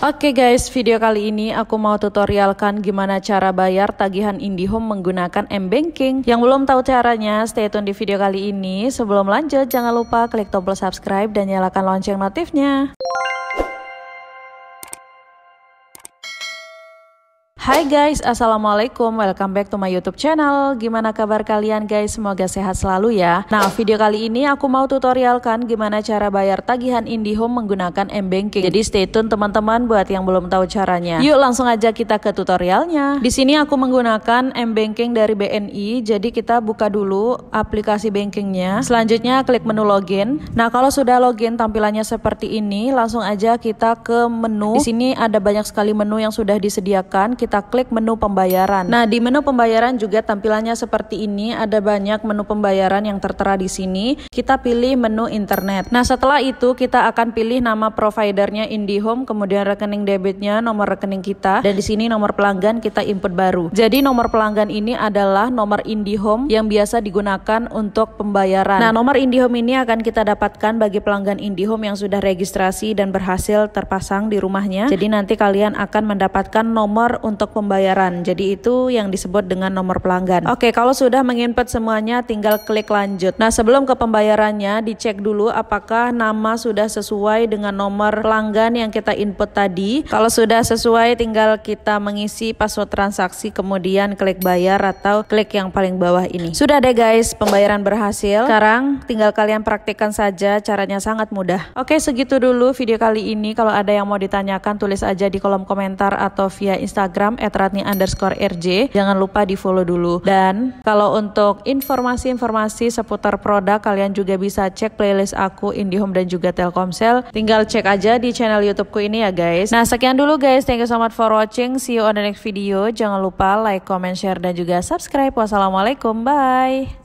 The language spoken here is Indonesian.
Oke okay guys, video kali ini aku mau tutorialkan gimana cara bayar tagihan IndiHome menggunakan M-Banking. Yang belum tahu caranya, stay tune di video kali ini. Sebelum lanjut, jangan lupa klik tombol subscribe dan nyalakan lonceng notifnya. Hai guys, Assalamualaikum, welcome back to my youtube channel Gimana kabar kalian guys, semoga sehat selalu ya Nah, video kali ini aku mau tutorialkan gimana cara bayar tagihan IndiHome menggunakan M-Banking Jadi stay tune teman-teman buat yang belum tahu caranya Yuk langsung aja kita ke tutorialnya Di sini aku menggunakan M-Banking dari BNI Jadi kita buka dulu aplikasi bankingnya Selanjutnya klik menu login Nah, kalau sudah login tampilannya seperti ini Langsung aja kita ke menu Di sini ada banyak sekali menu yang sudah disediakan Kita klik menu pembayaran. Nah, di menu pembayaran juga tampilannya seperti ini, ada banyak menu pembayaran yang tertera di sini. Kita pilih menu internet. Nah, setelah itu kita akan pilih nama providernya IndiHome, kemudian rekening debitnya, nomor rekening kita, dan di sini nomor pelanggan kita input baru. Jadi nomor pelanggan ini adalah nomor IndiHome yang biasa digunakan untuk pembayaran. Nah, nomor IndiHome ini akan kita dapatkan bagi pelanggan IndiHome yang sudah registrasi dan berhasil terpasang di rumahnya. Jadi nanti kalian akan mendapatkan nomor untuk untuk pembayaran. Jadi itu yang disebut dengan nomor pelanggan. Oke, kalau sudah menginput semuanya tinggal klik lanjut. Nah, sebelum ke pembayarannya dicek dulu apakah nama sudah sesuai dengan nomor pelanggan yang kita input tadi. Kalau sudah sesuai tinggal kita mengisi password transaksi kemudian klik bayar atau klik yang paling bawah ini. Sudah deh guys, pembayaran berhasil. Sekarang tinggal kalian praktikkan saja, caranya sangat mudah. Oke, segitu dulu video kali ini. Kalau ada yang mau ditanyakan tulis aja di kolom komentar atau via Instagram Instagram @ratni underscore rj. Jangan lupa di follow dulu. Dan kalau untuk informasi-informasi seputar produk, kalian juga bisa cek playlist aku IndiHome dan juga Telkomsel. Tinggal cek aja di channel YouTubeku ini ya guys. Nah sekian dulu guys. Thank you so much for watching. See you on the next video. Jangan lupa like, comment, share, dan juga subscribe. Wassalamualaikum. Bye.